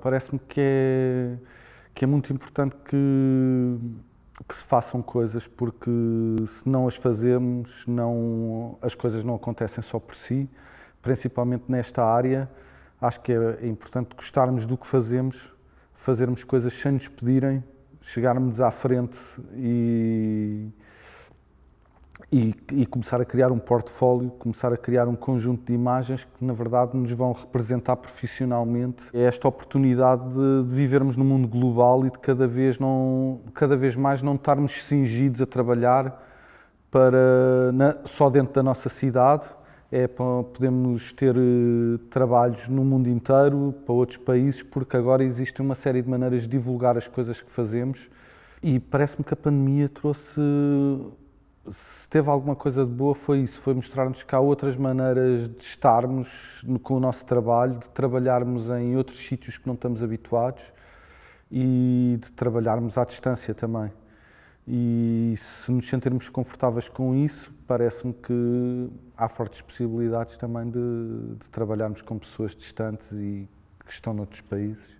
Parece-me que é, que é muito importante que, que se façam coisas, porque se não as fazemos, não, as coisas não acontecem só por si, principalmente nesta área. Acho que é, é importante gostarmos do que fazemos, fazermos coisas sem nos pedirem, chegarmos à frente e e, e, começar a criar um portfólio, começar a criar um conjunto de imagens que, na verdade, nos vão representar profissionalmente. É esta oportunidade de, de vivermos num mundo global e de cada vez, não, cada vez mais não estarmos cingidos a trabalhar para, na, só dentro da nossa cidade. É para, podemos ter uh, trabalhos no mundo inteiro, para outros países, porque agora existe uma série de maneiras de divulgar as coisas que fazemos. E parece-me que a pandemia trouxe se teve alguma coisa de boa foi isso, foi mostrar-nos que há outras maneiras de estarmos no, com o nosso trabalho, de trabalharmos em outros sítios que não estamos habituados e de trabalharmos à distância também. E se nos sentirmos confortáveis com isso, parece-me que há fortes possibilidades também de, de trabalharmos com pessoas distantes e que estão noutros países.